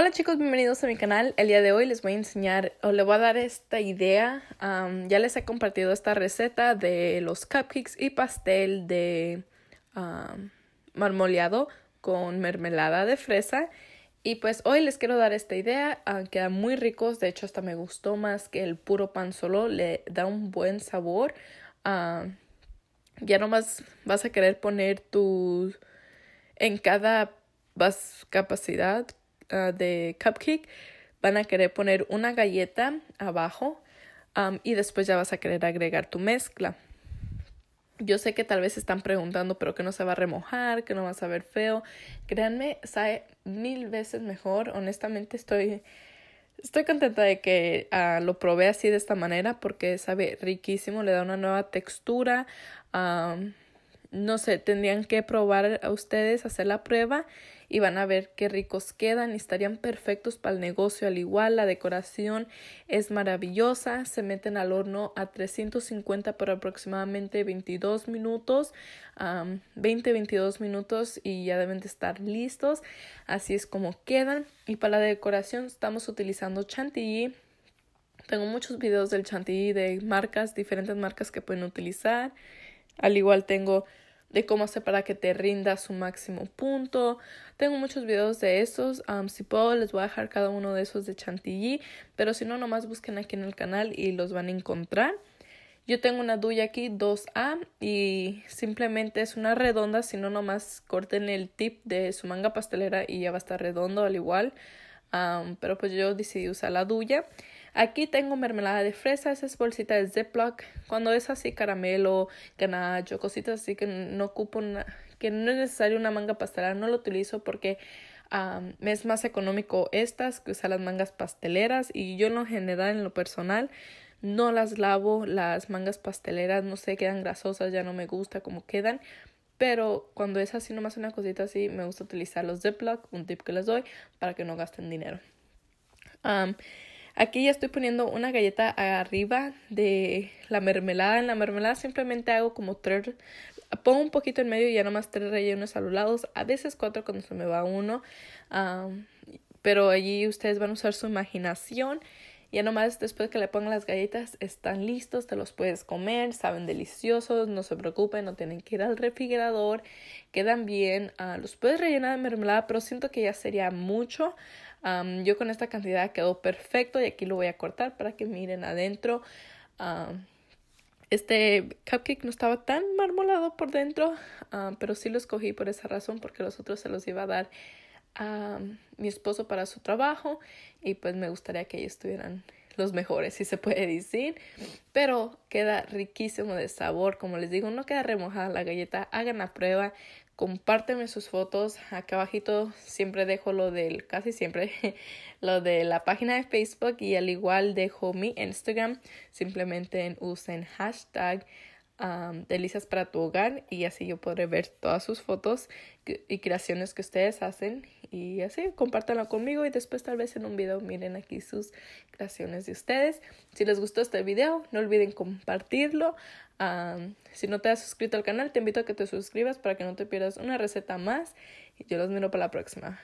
Hola chicos, bienvenidos a mi canal. El día de hoy les voy a enseñar o le voy a dar esta idea. ya les he compartido esta receta de los cupcakes y pastel de marmoleado con mermelada de fresa. Y pues hoy les quiero dar esta idea. Ah, quedan muy ricos, de hecho hasta me gustó más que el puro pan solo. Le da un buen sabor. Ya ya nomás vas a querer poner tu... En cada vas capacidad Ah, de cupcake, van a querer poner una galleta abajo y después ya vas a querer agregar tu mezcla. Yo sé que tal vez están preguntando, pero que no se va a remojar, que no va a saber feo. Créanme, sabe mil veces mejor. Honestamente, estoy, estoy contenta de que ah, lo probé así de esta manera porque sabe riquísimo, le da una nueva textura no sé, tendrían que probar a ustedes, hacer la prueba y van a ver qué ricos quedan y estarían perfectos para el negocio al igual. La decoración es maravillosa, se meten al horno a 350 por aproximadamente 22 minutos, 20-22 minutos y ya deben de estar listos. Así es como quedan. Y para la decoración estamos utilizando chantilly. Tengo muchos videos del chantilly de marcas, diferentes marcas que pueden utilizar. Al igual tengo de cómo hacer para que te rinda su máximo punto. Tengo muchos videos de esos. si puedo, les voy a dejar cada uno de esos de Chantilly. Pero si no, nomás busquen aquí en el canal y los van a encontrar. Yo tengo una duya aquí 2A y simplemente es una redonda, si no nomás corten el tip de su manga pastelera y ya va a estar redondo al igual. pero pues yo decidí usar la duya. Aquí tengo mermelada de fresa es bolsita de Ziploc. Cuando es así, caramelo, ganacho, cositas así que no ocupo, que no es necesario una manga pastelera, no lo utilizo porque es más económico estas que usar las mangas pasteleras. Y yo en lo general, en lo personal, no las lavo, las mangas pasteleras, no sé, quedan grasosas, ya no me gusta cómo quedan. Pero cuando es así, nomás una cosita así, me gusta utilizar los Ziploc, un tip que les doy, para que no gasten dinero. Aquí ya estoy poniendo una galleta arriba de la mermelada. En la mermelada simplemente hago como tres, pongo un poquito en medio y ya nomás tres rellenos a los lados, a veces cuatro cuando se me va uno. Ah, pero allí ustedes van a usar su imaginación ya nomás después que le pongan las galletas están listos, te los puedes comer, saben deliciosos, no se preocupen, no tienen que ir al refrigerador, quedan bien, ah, los puedes rellenar de mermelada, pero siento que ya sería mucho. yo con esta cantidad quedó perfecto y aquí lo voy a cortar para que miren adentro. este cupcake no estaba tan marmolado por dentro, pero sí lo escogí por esa razón porque los otros se los iba a dar a mi esposo para su trabajo y pues me gustaría que ellos tuvieran los mejores, si se puede decir, pero queda riquísimo de sabor, como les digo, no queda remojada la galleta, hagan la prueba, compárteme sus fotos, acá abajito siempre dejo lo del, casi siempre, lo de la página de Facebook y al igual dejo mi Instagram, simplemente usen hashtag delicias para tu hogar y así yo podré ver todas sus fotos y creaciones que ustedes hacen y así compártanlo conmigo y después tal vez en un video miren aquí sus creaciones de ustedes. Si les gustó este video no olviden compartirlo. si no te has suscrito al canal te invito a que te suscribas para que no te pierdas una receta más y yo los miro para la próxima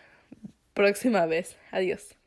próxima vez. Adiós.